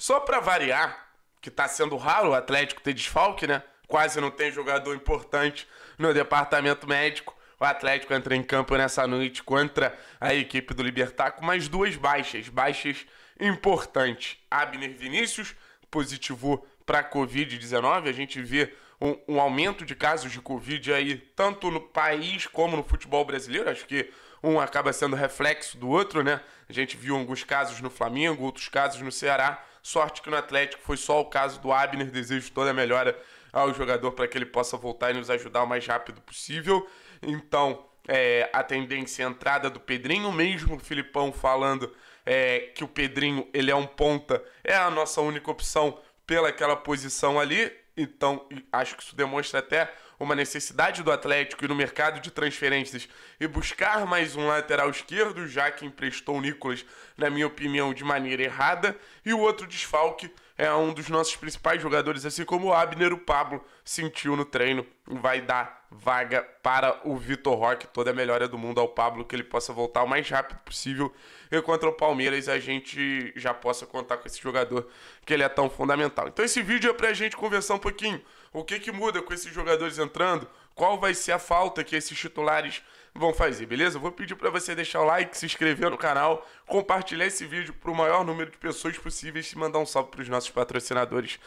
Só para variar, que tá sendo raro o Atlético ter desfalque, né? Quase não tem jogador importante no departamento médico. O Atlético entra em campo nessa noite contra a equipe do Libertar com mais duas baixas, baixas importantes. Abner Vinícius positivou para Covid-19. A gente vê um, um, aumento de casos de Covid aí, tanto no país como no futebol brasileiro. Acho que um acaba sendo reflexo do outro, né? A gente viu alguns casos no Flamengo, outros casos no Ceará. Sorte que no Atlético foi só o caso do Abner. Desejo toda a melhora ao jogador para que ele possa voltar e nos ajudar o mais rápido possível. Então, é, a tendência é a entrada do Pedrinho, mesmo o Filipão falando é, que o Pedrinho ele é um ponta, é a nossa única opção pelaquela posição ali. Então, acho que isso demonstra até uma necessidade do Atlético ir no mercado de transferências e buscar mais um lateral esquerdo, já que emprestou o Nicolas na minha opinião, de maneira errada. E o outro desfalque é um dos nossos principais jogadores, assim como o Abner, o Pablo sentiu no treino. Vai dar vaga para o Vitor Roque. Toda a melhora do mundo ao Pablo, que ele possa voltar o mais rápido possível. E contra o Palmeiras, a gente já possa contar com esse jogador, que ele é tão fundamental. Então, esse vídeo é para a gente conversar um pouquinho. O que, que muda com esses jogadores entrando? qual vai ser a falta que esses titulares vão fazer, beleza? Vou pedir para você deixar o like, se inscrever no canal, compartilhar esse vídeo para o maior número de pessoas possíveis e mandar um salve para os nossos patrocinadores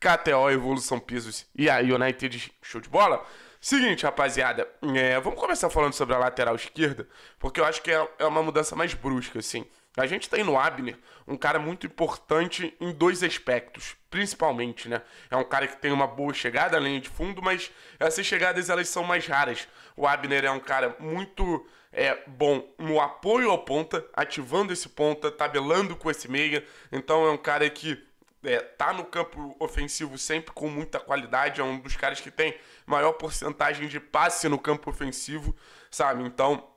KTO, Evolução Pisos e a United Show de Bola. Seguinte, rapaziada, é, vamos começar falando sobre a lateral esquerda, porque eu acho que é, é uma mudança mais brusca, assim. A gente tem tá no Abner um cara muito importante em dois aspectos, principalmente, né? É um cara que tem uma boa chegada à linha de fundo, mas essas chegadas elas são mais raras. O Abner é um cara muito é, bom no apoio ao ponta, ativando esse ponta, tabelando com esse meia. Então é um cara que é, tá no campo ofensivo sempre com muita qualidade, é um dos caras que tem maior porcentagem de passe no campo ofensivo, sabe? Então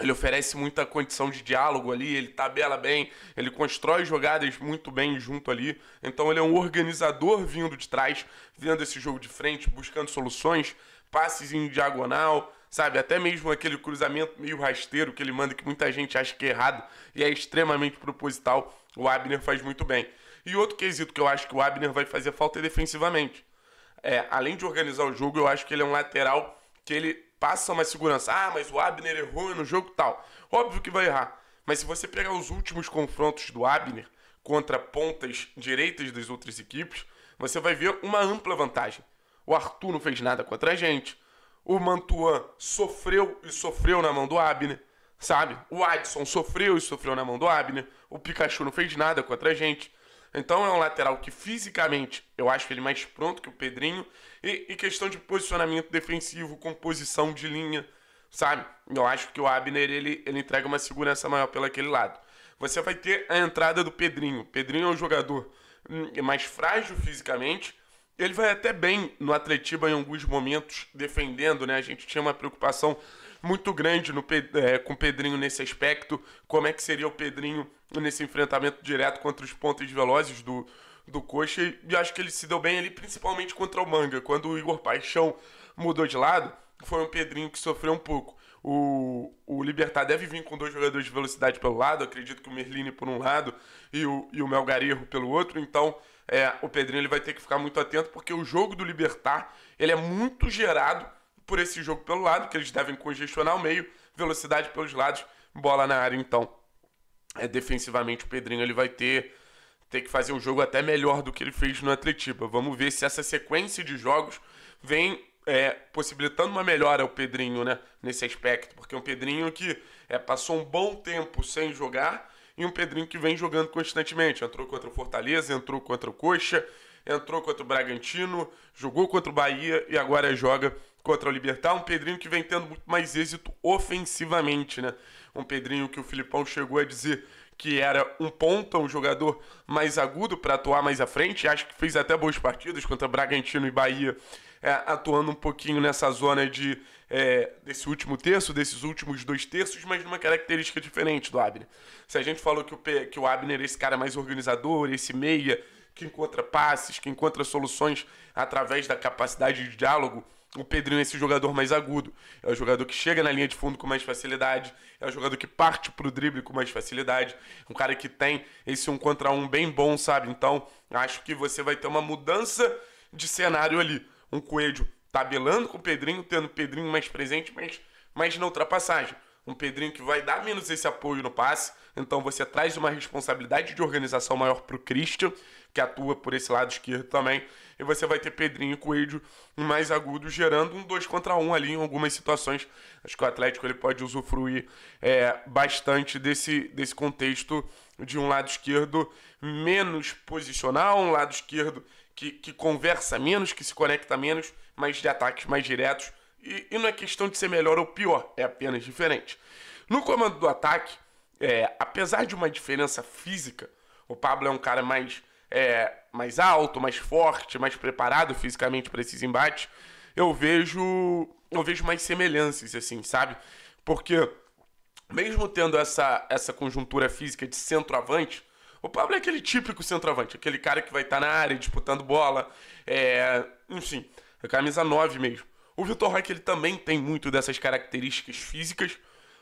ele oferece muita condição de diálogo ali, ele tabela bem, ele constrói jogadas muito bem junto ali. Então ele é um organizador vindo de trás, vendo esse jogo de frente, buscando soluções, passes em diagonal, sabe? Até mesmo aquele cruzamento meio rasteiro que ele manda que muita gente acha que é errado e é extremamente proposital, o Abner faz muito bem. E outro quesito que eu acho que o Abner vai fazer falta é defensivamente. É, além de organizar o jogo, eu acho que ele é um lateral que ele passa mais segurança. Ah, mas o Abner errou no jogo tal. Óbvio que vai errar. Mas se você pegar os últimos confrontos do Abner contra pontas direitas das outras equipes, você vai ver uma ampla vantagem. O Arthur não fez nada contra a gente. O Mantuan sofreu e sofreu na mão do Abner, sabe? O Adson sofreu e sofreu na mão do Abner. O Pikachu não fez nada contra a gente. Então é um lateral que fisicamente eu acho ele mais pronto que o Pedrinho e, e questão de posicionamento defensivo, composição de linha, sabe? Eu acho que o Abner ele, ele entrega uma segurança maior pelo aquele lado. Você vai ter a entrada do Pedrinho. Pedrinho é um jogador hum, é mais frágil fisicamente. Ele vai até bem no Atletiba em alguns momentos, defendendo, né? A gente tinha uma preocupação muito grande no, é, com o Pedrinho nesse aspecto. Como é que seria o Pedrinho nesse enfrentamento direto contra os pontos velozes do, do Coxa e acho que ele se deu bem ali, principalmente contra o Manga. Quando o Igor Paixão mudou de lado, foi um Pedrinho que sofreu um pouco. O, o Libertar deve vir com dois jogadores de velocidade pelo lado, acredito que o Merlini por um lado e o, e o Melgarejo pelo outro, então é, o Pedrinho ele vai ter que ficar muito atento, porque o jogo do Libertar ele é muito gerado por esse jogo pelo lado, que eles devem congestionar o meio, velocidade pelos lados, bola na área, então é, defensivamente o Pedrinho ele vai ter ter que fazer um jogo até melhor do que ele fez no Atletiba. Vamos ver se essa sequência de jogos vem é, possibilitando uma melhora ao Pedrinho, né? Nesse aspecto. Porque é um Pedrinho que é, passou um bom tempo sem jogar e um Pedrinho que vem jogando constantemente. Entrou contra o Fortaleza, entrou contra o Coxa, entrou contra o Bragantino, jogou contra o Bahia e agora joga contra o Libertar. Um Pedrinho que vem tendo muito mais êxito ofensivamente, né? Um Pedrinho que o Filipão chegou a dizer que era um ponta, um jogador mais agudo para atuar mais à frente. Acho que fez até boas partidas contra Bragantino e Bahia, é, atuando um pouquinho nessa zona de é, desse último terço, desses últimos dois terços, mas numa característica diferente do Abner. Se a gente falou que o, que o Abner é esse cara mais organizador, esse meia que encontra passes, que encontra soluções através da capacidade de diálogo o Pedrinho é esse jogador mais agudo. É o jogador que chega na linha de fundo com mais facilidade. É o jogador que parte pro drible com mais facilidade. Um cara que tem esse um contra um bem bom, sabe? Então, acho que você vai ter uma mudança de cenário ali. Um Coelho tabelando com o Pedrinho, tendo o Pedrinho mais presente, mas, mas na ultrapassagem um Pedrinho que vai dar menos esse apoio no passe. Então você traz uma responsabilidade de organização maior para o Christian, que atua por esse lado esquerdo também. E você vai ter Pedrinho e Coelho mais agudos, gerando um 2 contra 1 um ali em algumas situações. Acho que o Atlético ele pode usufruir é, bastante desse, desse contexto de um lado esquerdo menos posicional, um lado esquerdo que, que conversa menos, que se conecta menos, mas de ataques mais diretos e, e não é questão de ser melhor ou pior, é apenas diferente. No comando do ataque, é, apesar de uma diferença física, o Pablo é um cara mais, é, mais alto, mais forte, mais preparado fisicamente para esses embates. Eu vejo, eu vejo mais semelhanças, assim, sabe? Porque mesmo tendo essa, essa conjuntura física de centroavante, o Pablo é aquele típico centroavante, aquele cara que vai estar tá na área disputando bola, é, enfim, a é camisa 9 mesmo. O Vitor Roque ele também tem muito dessas características físicas.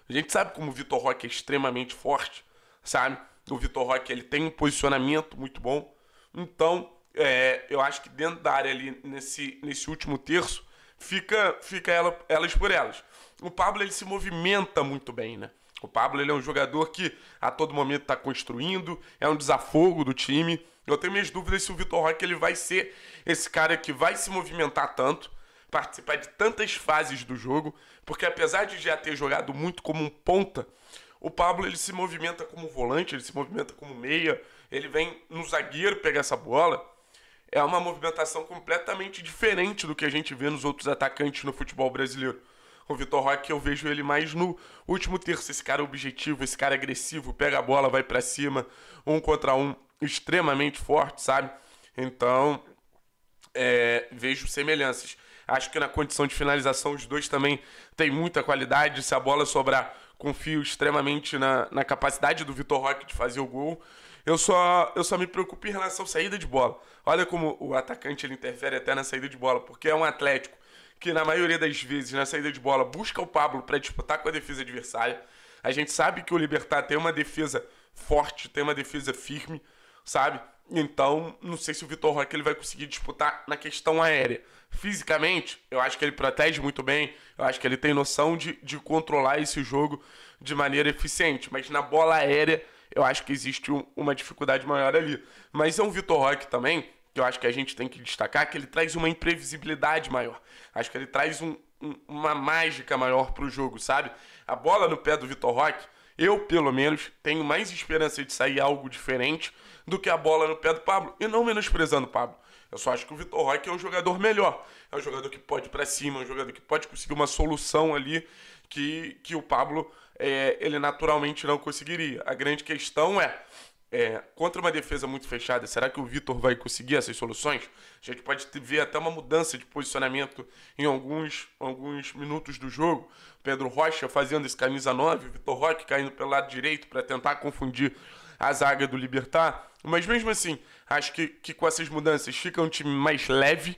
A gente sabe como o Vitor Roque é extremamente forte, sabe? O Vitor Roque ele tem um posicionamento muito bom. Então, é, eu acho que dentro da área ali, nesse, nesse último terço, fica, fica ela, elas por elas. O Pablo ele se movimenta muito bem, né? O Pablo ele é um jogador que a todo momento está construindo, é um desafogo do time. Eu tenho minhas dúvidas se o Vitor Roque ele vai ser esse cara que vai se movimentar tanto participar de tantas fases do jogo, porque apesar de já ter jogado muito como um ponta, o Pablo ele se movimenta como volante, ele se movimenta como meia, ele vem no zagueiro pegar essa bola. É uma movimentação completamente diferente do que a gente vê nos outros atacantes no futebol brasileiro. O Vitor Roque eu vejo ele mais no último terço, esse cara é objetivo, esse cara é agressivo, pega a bola, vai para cima, um contra um, extremamente forte, sabe? Então, é, vejo semelhanças. Acho que na condição de finalização os dois também têm muita qualidade. Se a bola sobrar, confio extremamente na, na capacidade do Vitor Roque de fazer o gol. Eu só, eu só me preocupo em relação à saída de bola. Olha como o atacante ele interfere até na saída de bola, porque é um Atlético que, na maioria das vezes, na saída de bola, busca o Pablo para disputar com a defesa adversária. A gente sabe que o Libertar tem uma defesa forte, tem uma defesa firme, sabe? Então, não sei se o Vitor Roque ele vai conseguir disputar na questão aérea. Fisicamente, eu acho que ele protege muito bem, eu acho que ele tem noção de, de controlar esse jogo de maneira eficiente, mas na bola aérea eu acho que existe um, uma dificuldade maior ali. Mas é um Vitor Roque também, que eu acho que a gente tem que destacar, que ele traz uma imprevisibilidade maior. Acho que ele traz um, um, uma mágica maior para o jogo, sabe? A bola no pé do Vitor Roque eu, pelo menos, tenho mais esperança de sair algo diferente do que a bola no pé do Pablo. E não menosprezando o Pablo. Eu só acho que o Vitor Roque é um jogador melhor. É um jogador que pode ir pra cima, é um jogador que pode conseguir uma solução ali que, que o Pablo é, ele naturalmente não conseguiria. A grande questão é é, contra uma defesa muito fechada, será que o Vitor vai conseguir essas soluções? A gente pode ver até uma mudança de posicionamento em alguns, alguns minutos do jogo. Pedro Rocha fazendo esse camisa 9, Vitor Roque caindo pelo lado direito para tentar confundir a zaga do Libertar. Mas mesmo assim, acho que, que com essas mudanças fica um time mais leve,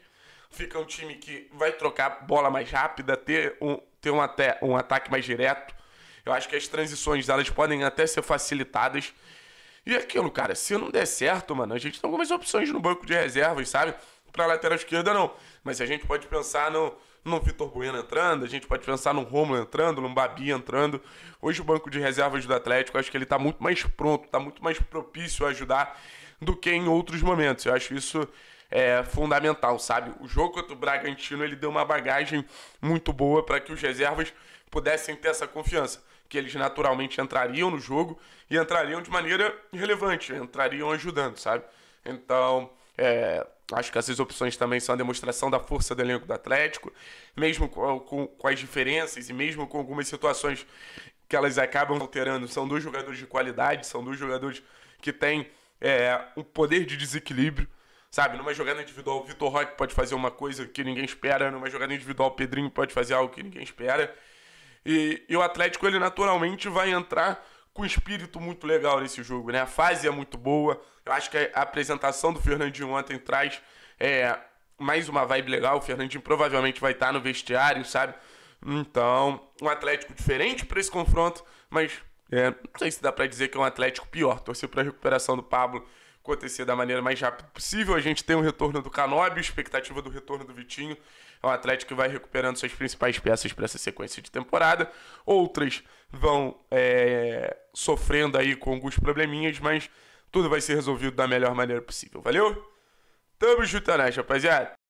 fica um time que vai trocar bola mais rápida, ter um, ter um, até, um ataque mais direto. Eu acho que as transições elas podem até ser facilitadas. E aquilo, cara, se não der certo, mano, a gente tem algumas opções no banco de reservas, sabe? Pra lateral esquerda, não. Mas a gente pode pensar no, no Vitor Bueno entrando, a gente pode pensar no Romulo entrando, no Babi entrando. Hoje o banco de reservas do Atlético, acho que ele tá muito mais pronto, tá muito mais propício a ajudar do que em outros momentos. Eu acho isso é, fundamental, sabe? O jogo contra o Bragantino, ele deu uma bagagem muito boa para que os reservas pudessem ter essa confiança que eles naturalmente entrariam no jogo e entrariam de maneira relevante, entrariam ajudando, sabe? Então, é, acho que essas opções também são a demonstração da força do elenco do Atlético, mesmo com, com, com as diferenças e mesmo com algumas situações que elas acabam alterando. São dois jogadores de qualidade, são dois jogadores que têm é, um poder de desequilíbrio sabe? Numa jogada individual, o Vitor Roque pode fazer uma coisa que ninguém espera, numa jogada individual, o Pedrinho pode fazer algo que ninguém espera. E, e o Atlético, ele naturalmente vai entrar com um espírito muito legal nesse jogo, né? A fase é muito boa. Eu acho que a apresentação do Fernandinho ontem traz é, mais uma vibe legal. O Fernandinho provavelmente vai estar no vestiário, sabe? Então, um Atlético diferente para esse confronto, mas é, não sei se dá para dizer que é um Atlético pior. Torcer para a recuperação do Pablo acontecer da maneira mais rápida possível. A gente tem o um retorno do Canobi, expectativa do retorno do Vitinho. É um atleta que vai recuperando suas principais peças para essa sequência de temporada. Outras vão é, sofrendo aí com alguns probleminhas, mas tudo vai ser resolvido da melhor maneira possível. Valeu? Tamo junto, né, rapaziada?